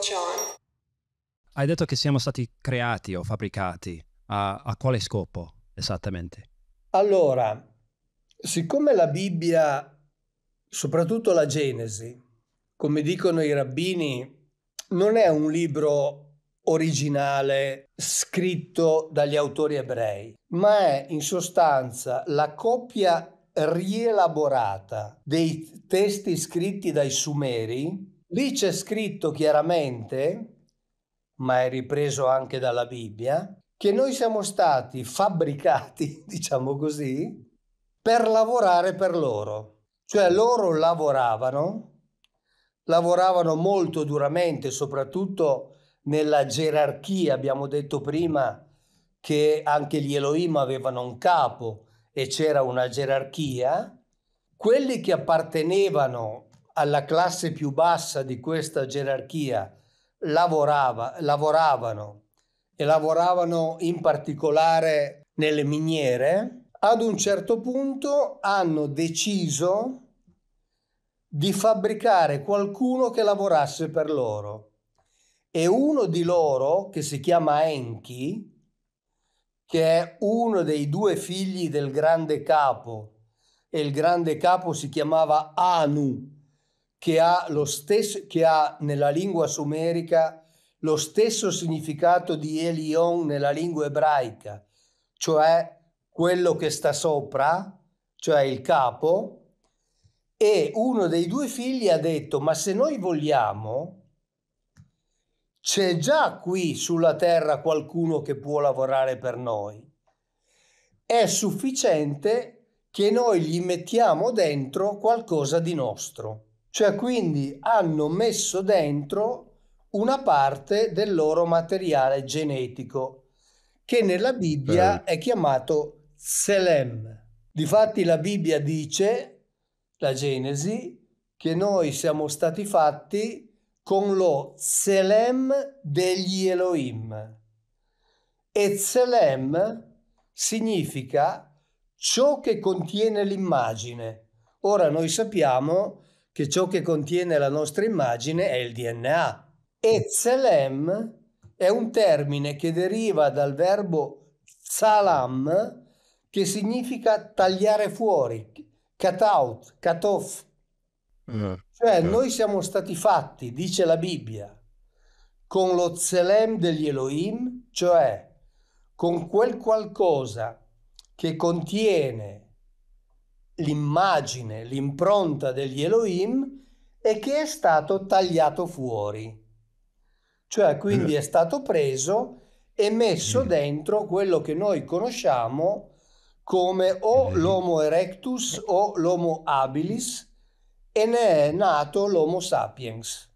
John. Hai detto che siamo stati creati o fabbricati. A, a quale scopo esattamente? Allora, siccome la Bibbia, soprattutto la Genesi, come dicono i rabbini, non è un libro originale scritto dagli autori ebrei, ma è in sostanza la copia rielaborata dei testi scritti dai Sumeri Lì c'è scritto chiaramente, ma è ripreso anche dalla Bibbia, che noi siamo stati fabbricati, diciamo così, per lavorare per loro. Cioè loro lavoravano, lavoravano molto duramente, soprattutto nella gerarchia, abbiamo detto prima che anche gli Elohim avevano un capo e c'era una gerarchia, quelli che appartenevano alla classe più bassa di questa gerarchia lavorava, lavoravano e lavoravano in particolare nelle miniere, ad un certo punto hanno deciso di fabbricare qualcuno che lavorasse per loro. E uno di loro, che si chiama Enki, che è uno dei due figli del grande capo, e il grande capo si chiamava Anu, che ha, stesso, che ha nella lingua sumerica lo stesso significato di Elion nella lingua ebraica, cioè quello che sta sopra, cioè il capo, e uno dei due figli ha detto, ma se noi vogliamo, c'è già qui sulla terra qualcuno che può lavorare per noi. È sufficiente che noi gli mettiamo dentro qualcosa di nostro. Cioè quindi hanno messo dentro una parte del loro materiale genetico che nella Bibbia è chiamato Selem. Difatti la Bibbia dice, la Genesi, che noi siamo stati fatti con lo Selem degli Elohim. E Selem significa ciò che contiene l'immagine. Ora noi sappiamo che che ciò che contiene la nostra immagine è il DNA. E Tselem è un termine che deriva dal verbo salam, che significa tagliare fuori, cut out, cut off. Eh, cioè noi siamo stati fatti, dice la Bibbia, con lo Zelem degli Elohim, cioè con quel qualcosa che contiene l'immagine, l'impronta degli Elohim e che è stato tagliato fuori. Cioè quindi è stato preso e messo mm. dentro quello che noi conosciamo come o mm. l'Homo erectus o l'Homo habilis e ne è nato l'Homo sapiens.